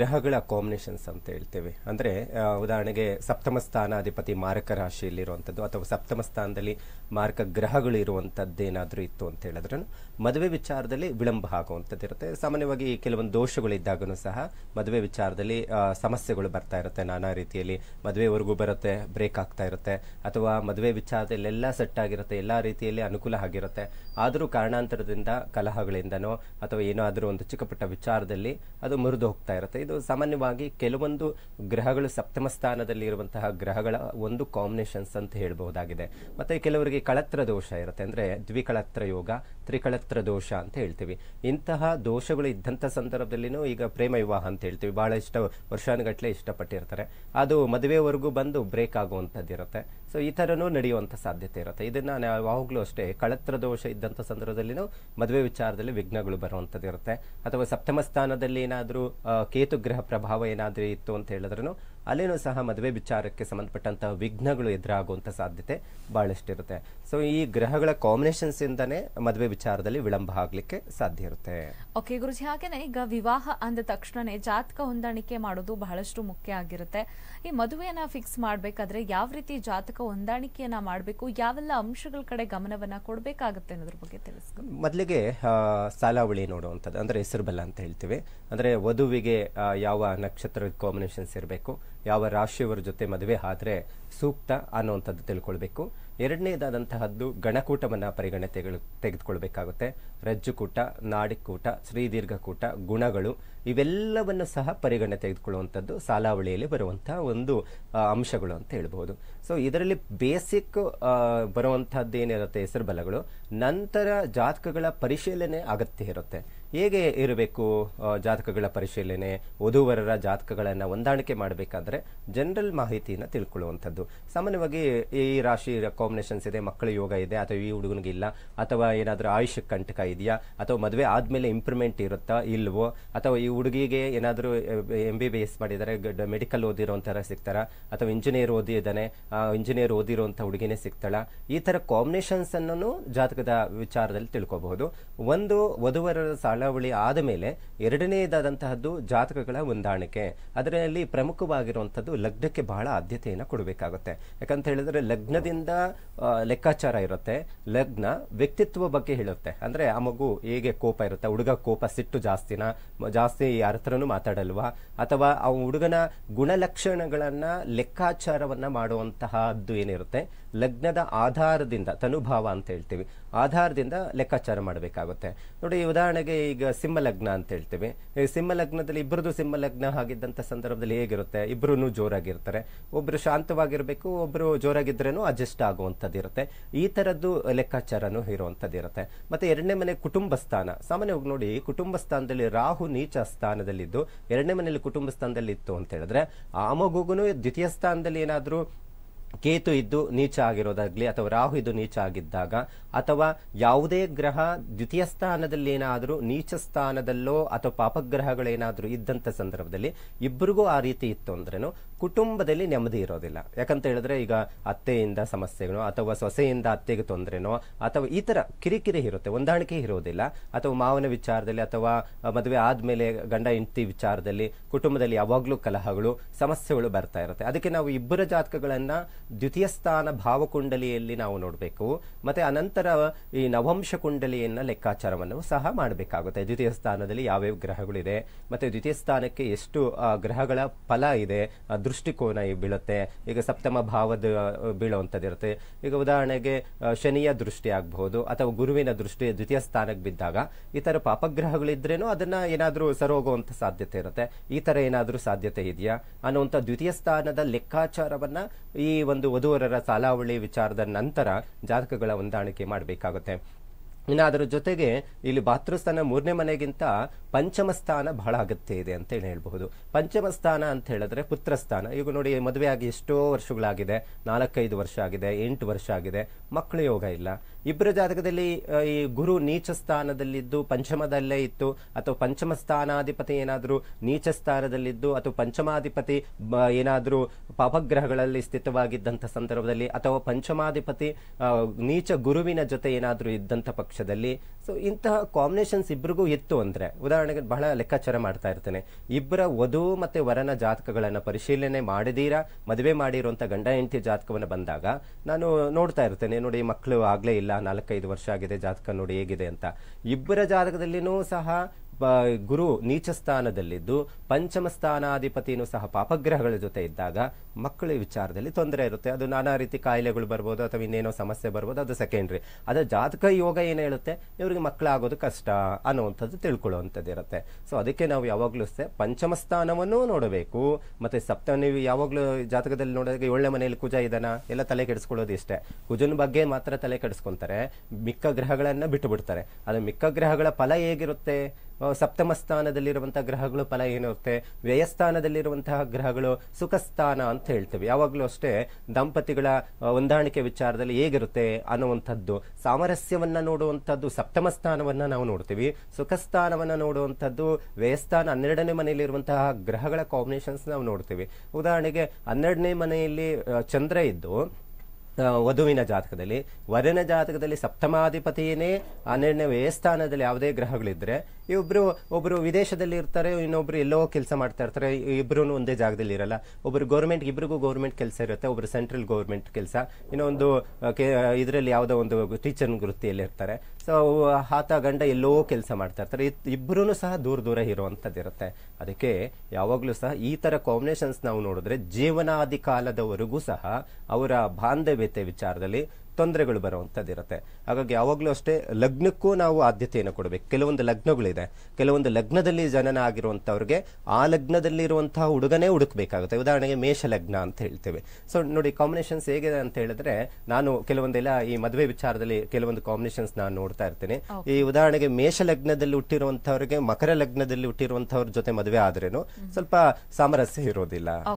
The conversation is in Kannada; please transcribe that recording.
ಗ್ರಹಗಳ ಕಾಂಬಿನೇಷನ್ಸ್ ಅಂತ ಹೇಳ್ತೇವೆ ಅಂದರೆ ಉದಾಹರಣೆಗೆ ಸಪ್ತಮ ಸ್ಥಾನಾಧಿಪತಿ ಮಾರಕ ರಾಶಿಯಲ್ಲಿರುವಂಥದ್ದು ಅಥವಾ ಸಪ್ತಮ ಸ್ಥಾನದಲ್ಲಿ ಮಾರಕ ಗ್ರಹಗಳು ಇರುವಂಥದ್ದೇನಾದರೂ ಇತ್ತು ಅಂತ ಹೇಳಿದ್ರೆ ಮದುವೆ ವಿಚಾರದಲ್ಲಿ ವಿಳಂಬ ಆಗುವಂಥದ್ದು ಇರುತ್ತೆ ಸಾಮಾನ್ಯವಾಗಿ ಕೆಲವೊಂದು ದೋಷಗಳಿದ್ದಾಗೂ ಸಹ ಮದುವೆ ವಿಚಾರದಲ್ಲಿ ಸಮಸ್ಯೆಗಳು ಬರ್ತಾ ಇರುತ್ತೆ ನಾನಾ ರೀತಿಯಲ್ಲಿ ಮದುವೆವರೆಗೂ ಬರುತ್ತೆ ಬ್ರೇಕ್ ಆಗ್ತಾ ಇರುತ್ತೆ ಅಥವಾ ಮದುವೆ ವಿಚಾರದಲ್ಲಿ ಎಲ್ಲ ಸೆಟ್ ಆಗಿರುತ್ತೆ ಎಲ್ಲ ರೀತಿಯಲ್ಲಿ ಅನುಕೂಲ ಆಗಿರುತ್ತೆ ಆದರೂ ಕಾರಣಾಂತರದಿಂದ ಕಲಹಗಳಿಂದನೋ ಅಥವಾ ಏನಾದರೂ ಒಂದು ಚಿಕ್ಕಪುಟ್ಟ ವಿಚಾರದಲ್ಲಿ ಅದು ಮುರಿದು ಹೋಗ್ತಾ ಇರುತ್ತೆ ಇದು ಸಾಮಾನ್ಯವಾಗಿ ಕೆಲವೊಂದು ಗ್ರಹಗಳು ಸಪ್ತಮ ಸ್ಥಾನದಲ್ಲಿ ಇರುವಂತಹ ಗ್ರಹಗಳ ಒಂದು ಕಾಂಬಿನೇಷನ್ಸ್ ಅಂತ ಹೇಳಬಹುದಾಗಿದೆ ಮತ್ತೆ ಕೆಲವರಿಗೆ ಕಳತ್ರ ದೋಷ ಇರುತ್ತೆ ಅಂದ್ರೆ ದ್ವಿಕಳತ್ರ ಯೋಗ ತ್ರಿಕಳತ್ರ ದೋಷ ಅಂತ ಹೇಳ್ತೀವಿ ಇಂತಹ ದೋಷಗಳು ಇದ್ದಂತ ಸಂದರ್ಭದಲ್ಲಿನೂ ಈಗ ಪ್ರೇಮ ವಿವಾಹ ಅಂತ ಹೇಳ್ತೀವಿ ಬಹಳ ಇಷ್ಟ ವರ್ಷಾನುಗಟ್ಲೆ ಇಷ್ಟಪಟ್ಟಿರ್ತಾರೆ ಅದು ಮದುವೆವರೆಗೂ ಬಂದು ಬ್ರೇಕ್ ಆಗುವಂತದ್ದಿರುತ್ತೆ ಸೊ ಈ ತರನೂ ನಡೆಯುವಂತ ಸಾಧ್ಯತೆ ಇರುತ್ತೆ ಇದನ್ನ ಯಾವಾಗ್ಲೂ ಅಷ್ಟೇ ಕಳತ್ರ ದೋಷ ಇದ್ದಂತ ಸಂದರ್ಭದಲ್ಲಿನೂ ಮದುವೆ ವಿಚಾರದಲ್ಲಿ ವಿಘ್ನಗಳು ಬರುವಂತದ್ದಿರುತ್ತೆ ಅಥವಾ ಸಪ್ತಮ ಸ್ಥಾನದಲ್ಲಿ ಏನಾದರೂ ಕೇತು ಗ್ರಹ ಪ್ರಭಾವ ಏನಾದರೂ ಇತ್ತು ಅಂತ ಹೇಳಿದ್ರು ಅಲ್ಲೇನೂ ಸಹ ಮದುವೆ ವಿಚಾರಕ್ಕೆ ಸಂಬಂಧಪಟ್ಟಂತಹ ವಿಘ್ನಗಳು ಎದುರಾಗುವಂತ ಸಾಧ್ಯತೆ ಇರುತ್ತೆ ಸೊ ಈ ಗ್ರಹಗಳ ಕಾಂಬಿನೇಷನ್ಸ್ ಇಂದನೇ ಮದುವೆ ವಿಚಾರದಲ್ಲಿ ವಿಳಂಬ ಆಗಲಿಕ್ಕೆ ಸಾಧ್ಯ ಇರುತ್ತೆ ಓಕೆ ಗುರುಜಿ ಹಾಗೇನೆ ಈಗ ವಿವಾಹ ಅಂದ ತಕ್ಷಣನೇ ಜಾತಕ ಹೊಂದಾಣಿಕೆ ಮಾಡೋದು ಬಹಳಷ್ಟು ಮುಖ್ಯ ಆಗಿರುತ್ತೆ ಈ ಮದುವೆಯನ್ನ ಫಿಕ್ಸ್ ಮಾಡಬೇಕಾದ್ರೆ ಯಾವ ರೀತಿ ಜಾತಕ ಹೊಂದಾಣಿಕೆಯನ್ನ ಮಾಡಬೇಕು ಯಾವೆಲ್ಲ ಅಂಶಗಳ ಕಡೆ ಗಮನವನ್ನ ಕೊಡಬೇಕಾಗುತ್ತೆ ಅನ್ನೋದ್ರ ಬಗ್ಗೆ ತಿಳಿಸ್ಕೊ ಮೊದಲಿಗೆ ಸಾಲಾವಳಿ ನೋಡುವಂಥದ್ದು ಅಂದರೆ ಹೆಸರು ಬಲ ಅಂತ ಹೇಳ್ತೀವಿ ಅಂದರೆ ವಧುವಿಗೆ ಯಾವ ನಕ್ಷತ್ರದ ಕಾಂಬಿನೇಷನ್ಸ್ ಇರಬೇಕು ಯಾವ ರಾಶಿಯವರ ಜೊತೆ ಮದುವೆ ಆದರೆ ಸೂಕ್ತ ಅನ್ನುವಂಥದ್ದು ತಿಳ್ಕೊಳ್ಬೇಕು ಎರಡನೇದಾದಂತಹದ್ದು ಗಣಕೂಟವನ್ನು ಪರಿಗಣನೆ ತೆಗೆದು ತೆಗೆದುಕೊಳ್ಬೇಕಾಗುತ್ತೆ ರಜ್ಜುಕೂಟ ನಾಡಿಕೂಟ ಶ್ರೀದೀರ್ಘಕೂಟ ಗುಣಗಳು ಇವೆಲ್ಲವನ್ನು ಸಹ ಪರಿಗಣನೆ ತೆಗೆದುಕೊಳ್ಳುವಂಥದ್ದು ಸಾಲಾವಳಿಯಲ್ಲಿ ಬರುವಂತಹ ಒಂದು ಅಂಶಗಳು ಅಂತ ಹೇಳ್ಬೋದು ಸೊ ಇದರಲ್ಲಿ ಬೇಸಿಕ್ ಬರುವಂತಹದ್ದು ಏನಿರುತ್ತೆ ಹೆಸರು ಬಲಗಳು ನಂತರ ಜಾತಕಗಳ ಪರಿಶೀಲನೆ ಅಗತ್ಯ ಇರುತ್ತೆ ಹೇಗೆ ಇರಬೇಕು ಜಾತಕಗಳ ಪರಿಶೀಲನೆ ವಧುವರರ ಜಾತಕಗಳನ್ನು ಹೊಂದಾಣಿಕೆ ಮಾಡಬೇಕಾದ್ರೆ ಜನರಲ್ ಮಾಹಿತಿಯನ್ನು ತಿಳ್ಕೊಳ್ಳುವಂಥದ್ದು ಸಾಮಾನ್ಯವಾಗಿ ಈ ರಾಶಿ ಕಾಂಬಿನೇಷನ್ಸ್ ಇದೆ ಮಕ್ಕಳ ಯೋಗ ಇದೆ ಅಥವಾ ಈ ಹುಡುಗನಿಗಿಲ್ಲ ಅಥವಾ ಏನಾದರೂ ಆಯುಷ್ಯ ಕಂಟಕ ಇದೆಯಾ ಅಥವಾ ಮದುವೆ ಆದಮೇಲೆ ಇಂಪ್ರೂವ್ಮೆಂಟ್ ಇರುತ್ತಾ ಇಲ್ವೋ ಅಥವಾ ಈ ಹುಡುಗಿಗೆ ಏನಾದರೂ ಎಂ ಬಿ ಬಿ ಎಸ್ ಮಾಡಿದರೆ ಮೆಡಿಕಲ್ ಓದಿರೋಂಥರ ಸಿಗ್ತಾರ ಅಥವಾ ಇಂಜಿನಿಯರ್ ಓದಿದ್ದಾನೆ ಇಂಜಿನಿಯರ್ ಓದಿರುವಂಥ ಹುಡುಗಿನೇ ಸಿಗ್ತಾಳ ಈ ಥರ ಅನ್ನು ಜಾತಕದ ವಿಚಾರದಲ್ಲಿ ತಿಳ್ಕೋಬಹುದು ಒಂದು ವಧುವರರ ಸಾಲ ಚಳವಳಿ ಆದ ಮೇಲೆ ಎರಡನೆಯದಾದಂತಹದ್ದು ಜಾತಕಗಳ ಹೊಂದಾಣಿಕೆ ಅದರಲ್ಲಿ ಪ್ರಮುಖವಾಗಿರುವಂಥದ್ದು ಲಗ್ನಕ್ಕೆ ಬಹಳ ಆದ್ಯತೆಯನ್ನು ಕೊಡಬೇಕಾಗುತ್ತೆ ಯಾಕಂತ ಹೇಳಿದ್ರೆ ಲಗ್ನದಿಂದ ಲೆಕ್ಕಾಚಾರ ಇರುತ್ತೆ ಲಗ್ನ ವ್ಯಕ್ತಿತ್ವ ಬಗ್ಗೆ ಹೇಳುತ್ತೆ ಅಂದ್ರೆ ಆ ಮಗು ಹೇಗೆ ಕೋಪ ಇರುತ್ತೆ ಹುಡುಗ ಕೋಪ ಸಿಟ್ಟು ಜಾಸ್ತಿನ ಜಾಸ್ತಿ ಯಾರ ಹತ್ರನೂ ಮಾತಾಡಲ್ವಾ ಅಥವಾ ಆ ಹುಡುಗನ ಗುಣಲಕ್ಷಣಗಳನ್ನ ಲೆಕ್ಕಾಚಾರವನ್ನ ಮಾಡುವಂತಹದ್ದು ಏನಿರುತ್ತೆ ಲಗ್ನದ ಆಧಾರದಿಂದ ತನುಭಾವ ಅಂತ ಹೇಳ್ತೀವಿ ಆಧಾರದಿಂದ ಲೆಕ್ಕಾಚಾರ ಮಾಡಬೇಕಾಗುತ್ತೆ ನೋಡಿ ಉದಾಹರಣೆಗೆ ಈಗ ಸಿಂಹ ಲಗ್ನ ಅಂತ ಹೇಳ್ತೀವಿ ಸಿಂಹ ಲಗ್ನದಲ್ಲಿ ಇಬ್ಬರದು ಸಿಂಹ ಲಗ್ನ ಆಗಿದ್ದಂಥ ಸಂದರ್ಭದಲ್ಲಿ ಹೇಗಿರುತ್ತೆ ಇಬ್ಬರೂ ಜೋರಾಗಿರ್ತಾರೆ ಒಬ್ಬರು ಶಾಂತವಾಗಿರಬೇಕು ಒಬ್ಬರು ಜೋರಾಗಿದ್ರೇನು ಅಡ್ಜಸ್ಟ್ ಆಗುವಂಥದ್ದು ಇರುತ್ತೆ ಈ ಥರದ್ದು ಲೆಕ್ಕಾಚಾರನೂ ಇರುವಂಥದ್ದು ಇರುತ್ತೆ ಮತ್ತೆ ಎರಡನೇ ಮನೆ ಕುಟುಂಬ ಸ್ಥಾನ ಸಾಮಾನ್ಯವಾಗಿ ನೋಡಿ ಕುಟುಂಬ ಸ್ಥಾನದಲ್ಲಿ ರಾಹು ನೀಚ ಸ್ಥಾನದಲ್ಲಿದ್ದು ಎರಡನೇ ಮನೆಯಲ್ಲಿ ಕುಟುಂಬ ಸ್ಥಾನದಲ್ಲಿ ಇತ್ತು ಅಂತ ಹೇಳಿದ್ರೆ ಆ ಮಗುಗೂ ದ್ವಿತೀಯ ಸ್ಥಾನದಲ್ಲಿ ಏನಾದರೂ ಕೇತು ಇದ್ದು ನೀಚ ಆಗಿರೋದಾಗ್ಲಿ ಅಥವಾ ರಾಹು ಇದ್ದು ನೀಚ ಆಗಿದ್ದಾಗ ಅಥವಾ ಯಾವುದೇ ಗ್ರಹ ದ್ವಿತೀಯ ಸ್ಥಾನದಲ್ಲಿ ಏನಾದರೂ ನೀಚ ಸ್ಥಾನದಲ್ಲೋ ಅಥವಾ ಪಾಪಗ್ರಹಗಳೇನಾದರೂ ಇದ್ದಂಥ ಸಂದರ್ಭದಲ್ಲಿ ಇಬ್ಬರಿಗೂ ಆ ರೀತಿ ಇತ್ತು ಅಂದ್ರೇನು ಕುಟುಂಬದಲ್ಲಿ ನೆಮ್ಮದಿ ಇರೋದಿಲ್ಲ ಯಾಕಂತ ಹೇಳಿದ್ರೆ ಈಗ ಅತ್ತೆಯಿಂದ ಸಮಸ್ಯೆಗಳು ಅಥವಾ ಸೊಸೆಯಿಂದ ಅತ್ತೆಗೆ ತೊಂದರೆನೋ ಅಥವಾ ಈ ಥರ ಕಿರಿಕಿರಿ ಇರುತ್ತೆ ಹೊಂದಾಣಿಕೆ ಇರೋದಿಲ್ಲ ಅಥವಾ ಮಾವನ ವಿಚಾರದಲ್ಲಿ ಅಥವಾ ಮದುವೆ ಆದಮೇಲೆ ಗಂಡ ಹೆಂಡತಿ ವಿಚಾರದಲ್ಲಿ ಕುಟುಂಬದಲ್ಲಿ ಯಾವಾಗಲೂ ಕಲಹಗಳು ಸಮಸ್ಯೆಗಳು ಬರ್ತಾ ಇರುತ್ತೆ ಅದಕ್ಕೆ ನಾವು ಇಬ್ಬರ ಜಾತಕಗಳನ್ನು ದ್ವಿತೀಯ ಸ್ಥಾನ ಭಾವಕುಂಡಲಿಯಲ್ಲಿ ನಾವು ನೋಡಬೇಕು ಮತ್ತೆ ಅನಂತರ ಈ ನವಂಶ ಕುಂಡಲಿಯನ್ನ ಲೆಕ್ಕಾಚಾರವನ್ನು ಸಹ ಮಾಡಬೇಕಾಗುತ್ತೆ ದ್ವಿತೀಯ ಸ್ಥಾನದಲ್ಲಿ ಯಾವ್ಯಾವ ಗ್ರಹಗಳಿದೆ ಮತ್ತೆ ದ್ವಿತೀಯ ಸ್ಥಾನಕ್ಕೆ ಎಷ್ಟು ಗ್ರಹಗಳ ಫಲ ಇದೆ ದೃಷ್ಟಿಕೋನ ಬೀಳುತ್ತೆ ಈಗ ಸಪ್ತಮ ಭಾವದ ಬೀಳುವಂಥದ್ದಿರುತ್ತೆ ಈಗ ಉದಾಹರಣೆಗೆ ಶನಿಯ ದೃಷ್ಟಿ ಆಗಬಹುದು ಅಥವಾ ಗುರುವಿನ ದೃಷ್ಟಿ ದ್ವಿತೀಯ ಸ್ಥಾನಕ್ಕೆ ಬಿದ್ದಾಗ ಈ ಥರ ಪಾಪಗ್ರಹಗಳಿದ್ರೇನು ಅದನ್ನ ಏನಾದರೂ ಸರೋಗುವಂಥ ಸಾಧ್ಯತೆ ಇರುತ್ತೆ ಈ ಥರ ಏನಾದರೂ ಸಾಧ್ಯತೆ ಇದೆಯಾ ಅನ್ನುವಂಥ ದ್ವಿತೀಯ ಸ್ಥಾನದ ಲೆಕ್ಕಾಚಾರವನ್ನ ಈ ಒಂದು ವಧುವರರ ಸಾಲಾವಳಿ ವಿಚಾರದ ನಂತರ ಜಾತಕಗಳ ಹೊಂದಾಣಿಕೆ ಮಾಡಬೇಕಾಗುತ್ತೆ ಇನ್ನು ಅದರ ಜೊತೆಗೆ ಇಲ್ಲಿ ಭಾತೃಸ್ಥಾನ ಮೂರನೇ ಮನೆಗಿಂತ ಪಂಚಮ ಸ್ಥಾನ ಬಹಳ ಅಗತ್ಯ ಇದೆ ಅಂತ ಹೇಳ್ಬಹುದು ಪಂಚಮ ಸ್ಥಾನ ಅಂತ ಹೇಳಿದ್ರೆ ಪುತ್ರಸ್ಥಾನ ಈಗ ನೋಡಿ ಮದುವೆಯಾಗಿ ಎಷ್ಟೋ ವರ್ಷಗಳಾಗಿದೆ ನಾಲ್ಕೈದು ವರ್ಷ ಆಗಿದೆ ಎಂಟು ವರ್ಷ ಆಗಿದೆ ಮಕ್ಕಳ ಯೋಗ ಇಲ್ಲ ಇಬ್ಬರ ಜಾತಕದಲ್ಲಿ ಈ ಗುರು ನೀಚ ಸ್ಥಾನದಲ್ಲಿದ್ದು ಪಂಚಮದಲ್ಲೇ ಇತ್ತು ಅಥವಾ ಪಂಚಮ ಸ್ಥಾನಾಧಿಪತಿ ಏನಾದರೂ ನೀಚ ಸ್ಥಾನದಲ್ಲಿದ್ದು ಅಥವಾ ಪಂಚಮಾಧಿಪತಿ ಏನಾದರೂ ಪಾಪಗ್ರಹಗಳಲ್ಲಿ ಸ್ಥಿತವಾಗಿದ್ದಂಥ ಸಂದರ್ಭದಲ್ಲಿ ಅಥವಾ ಪಂಚಮಾಧಿಪತಿ ನೀಚ ಗುರುವಿನ ಜೊತೆ ಏನಾದರೂ ಇದ್ದಂಥ ಪಕ್ಷ ಪಕ್ಷದಲ್ಲಿ ಸೊ ಇಂತಹ ಕಾಂಬಿನೇಷನ್ಸ್ ಇಬ್ಬರಿಗೂ ಇತ್ತು ಅಂದರೆ ಉದಾಹರಣೆಗೆ ಬಹಳ ಲೆಕ್ಕಾಚಾರ ಮಾಡ್ತಾ ಇರ್ತೇನೆ ಇಬ್ಬರ ವಧು ಮತ್ತು ವರನ ಜಾತಕಗಳನ್ನು ಪರಿಶೀಲನೆ ಮಾಡಿದೀರಾ ಮದುವೆ ಮಾಡಿರುವಂಥ ಗಂಡ ಹೆಂಡತಿ ಜಾತಕವನ್ನು ಬಂದಾಗ ನಾನು ನೋಡ್ತಾ ಇರ್ತೇನೆ ನೋಡಿ ಮಕ್ಕಳು ಆಗಲೇ ಇಲ್ಲ ನಾಲ್ಕೈದು ವರ್ಷ ಆಗಿದೆ ಜಾತಕ ನೋಡಿ ಹೇಗಿದೆ ಅಂತ ಇಬ್ಬರ ಜಾತಕದಲ್ಲಿನೂ ಸಹ ಗುರು ನೀಚ ಸ್ಥಾನದಲ್ಲಿದ್ದು ಪಂಚಮ ಸ್ಥಾನಾಧಿಪತಿನೂ ಸಹ ಪಾಪಗ್ರಹಗಳ ಜೊತೆ ಇದ್ದಾಗ ಮಕ್ಕಳ ವಿಚಾರದಲ್ಲಿ ತೊಂದರೆ ಇರುತ್ತೆ ಅದು ನಾನಾ ರೀತಿ ಕಾಯಿಲೆಗಳು ಬರ್ಬೋದು ಅಥವಾ ಇನ್ನೇನೋ ಸಮಸ್ಯೆ ಬರ್ಬೋದು ಅದು ಸೆಕೆಂಡ್ರಿ ಅದೇ ಜಾತಕ ಯೋಗ ಏನು ಹೇಳುತ್ತೆ ಇವರಿಗೆ ಮಕ್ಕಳಾಗೋದು ಕಷ್ಟ ಅನ್ನೋವಂಥದ್ದು ತಿಳ್ಕೊಳ್ಳುವಂಥದ್ದು ಇರುತ್ತೆ ಸೊ ಅದಕ್ಕೆ ನಾವು ಯಾವಾಗಲೂ ಸಹ ಪಂಚಮ ಸ್ಥಾನವನ್ನು ನೋಡಬೇಕು ಮತ್ತೆ ಸಪ್ತ ನೀವು ಯಾವಾಗಲೂ ಜಾತಕದಲ್ಲಿ ನೋಡೋದಕ್ಕೆ ಒಳ್ಳೆ ಮನೆಯಲ್ಲಿ ಕುಜ ಇದನ್ನ ಎಲ್ಲ ತಲೆ ಕೆಡಿಸ್ಕೊಳ್ಳೋದು ಇಷ್ಟೇ ಕುಜನ ಬಗ್ಗೆ ಮಾತ್ರ ತಲೆ ಕೆಡಿಸ್ಕೊಂತಾರೆ ಮಿಕ್ಕ ಗ್ರಹಗಳನ್ನು ಬಿಟ್ಟು ಬಿಡ್ತಾರೆ ಅದು ಮಿಕ್ಕ ಗ್ರಹಗಳ ಫಲ ಹೇಗಿರುತ್ತೆ ಸಪ್ತಮ ಸ್ಥಾನದಲ್ಲಿರುವಂಥ ಗ್ರಹಗಳು ಫಲ ಏನಿರುತ್ತೆ ವ್ಯಯಸ್ಥಾನದಲ್ಲಿರುವಂತಹ ಗ್ರಹಗಳು ಸುಖಸ್ಥಾನ ಅಂತ ಹೇಳ್ತೇವೆ ಯಾವಾಗಲೂ ಅಷ್ಟೇ ದಂಪತಿಗಳ ಹೊಂದಾಣಿಕೆ ವಿಚಾರದಲ್ಲಿ ಹೇಗಿರುತ್ತೆ ಅನ್ನುವಂಥದ್ದು ಸಾಮರಸ್ಯವನ್ನು ನೋಡುವಂಥದ್ದು ಸಪ್ತಮ ಸ್ಥಾನವನ್ನ ನಾವು ನೋಡ್ತೀವಿ ಸುಖಸ್ಥಾನವನ್ನು ನೋಡುವಂಥದ್ದು ವ್ಯಯಸ್ಥಾನ ಹನ್ನೆರಡನೇ ಮನೆಯಲ್ಲಿರುವಂತಹ ಗ್ರಹಗಳ ಕಾಂಬಿನೇಷನ್ಸ್ ನಾವು ನೋಡ್ತೀವಿ ಉದಾಹರಣೆಗೆ ಹನ್ನೆರಡನೇ ಮನೆಯಲ್ಲಿ ಚಂದ್ರ ಇದ್ದು ವಧುವಿನ ಜಾತಕದಲ್ಲಿ ವರನ ಜಾತಕದಲ್ಲಿ ಸಪ್ತಮಾಧಿಪತಿಯೇ ಹನ್ನೆರಡನೇ ವ್ಯಯಸ್ಥಾನದಲ್ಲಿ ಯಾವುದೇ ಗ್ರಹಗಳಿದ್ರೆ ಇಬ್ಬರು ಒಬ್ಬರು ವಿದೇಶದಲ್ಲಿ ಇರ್ತಾರೆ ಇನ್ನೊಬ್ರು ಎಲ್ಲೋ ಕೆಲಸ ಮಾಡ್ತಾ ಇರ್ತಾರೆ ಇಬ್ರು ಒಂದೇ ಜಾಗದಲ್ಲಿ ಇರಲ್ಲ ಒಬ್ರು ಗೌರ್ಮೆಂಟ್ ಇಬ್ರಿಗೂ ಗೌರ್ಮೆಂಟ್ ಕೆಲಸ ಇರುತ್ತೆ ಒಬ್ರು ಸೆಂಟ್ರಲ್ ಗೌರ್ಮೆಂಟ್ ಕೆಲಸ ಇನ್ನೊಂದು ಇದರಲ್ಲಿ ಯಾವುದೋ ಒಂದು ಟೀಚರ್ ವೃತ್ತಿಯಲ್ಲಿ ಇರ್ತಾರೆ ಸೊ ಆತ ಗಂಡ ಎಲ್ಲೋ ಕೆಲಸ ಮಾಡ್ತಾ ಇರ್ತಾರೆ ಇಬ್ಬರೂ ಸಹ ದೂರ ದೂರ ಇರುವಂಥದ್ದು ಇರುತ್ತೆ ಅದಕ್ಕೆ ಯಾವಾಗಲೂ ಸಹ ಈ ಥರ ಕಾಂಬಿನೇಷನ್ಸ್ ನಾವು ನೋಡಿದ್ರೆ ಜೀವನಾದಿ ಕಾಲದವರೆಗೂ ಸಹ ಅವರ ಬಾಂಧವ್ಯತೆ ವಿಚಾರದಲ್ಲಿ ತೊಂದರೆಗಳು ಬರುವಂಥದ್ದಿರುತ್ತೆ ಹಾಗಾಗಿ ಯಾವಾಗಲೂ ಅಷ್ಟೇ ಲಗ್ನಕ್ಕೂ ನಾವು ಆದ್ಯತೆಯನ್ನು ಕೊಡಬೇಕು ಕೆಲವೊಂದು ಲಗ್ನಗಳಿದೆ ಕೆಲವೊಂದು ಲಗ್ನದಲ್ಲಿ ಜನನ ಆಗಿರುವಂಥವ್ರಿಗೆ ಆ ಲಗ್ನದಲ್ಲಿ ಇರುವಂತಹ ಹುಡುಗನೇ ಹುಡುಕಬೇಕಾಗುತ್ತೆ ಉದಾಹರಣೆಗೆ ಮೇಷ ಲಗ್ನ ಅಂತ ಹೇಳ್ತೇವೆ ಸೊ ನೋಡಿ ಕಾಂಬಿನೇಷನ್ಸ್ ಹೇಗಿದೆ ಅಂತ ಹೇಳಿದ್ರೆ ನಾನು ಕೆಲವೊಂದೆಲ್ಲ ಈ ಮದುವೆ ವಿಚಾರದಲ್ಲಿ ಕೆಲವೊಂದು ಕಾಂಬಿನೇಷನ್ಸ್ ನಾನು ನೋಡ್ತಾ ಇರ್ತೇನೆ ಈ ಉದಾಹರಣೆಗೆ ಮೇಷ ಲಗ್ನದಲ್ಲಿ ಹುಟ್ಟಿರುವಂಥವ್ರಿಗೆ ಮಕರ ಲಗ್ನದಲ್ಲಿ ಹುಟ್ಟಿರುವಂಥವ್ರ ಜೊತೆ ಮದುವೆ ಆದ್ರೇನು ಸ್ವಲ್ಪ ಸಾಮರಸ್ಯ ಇರೋದಿಲ್ಲ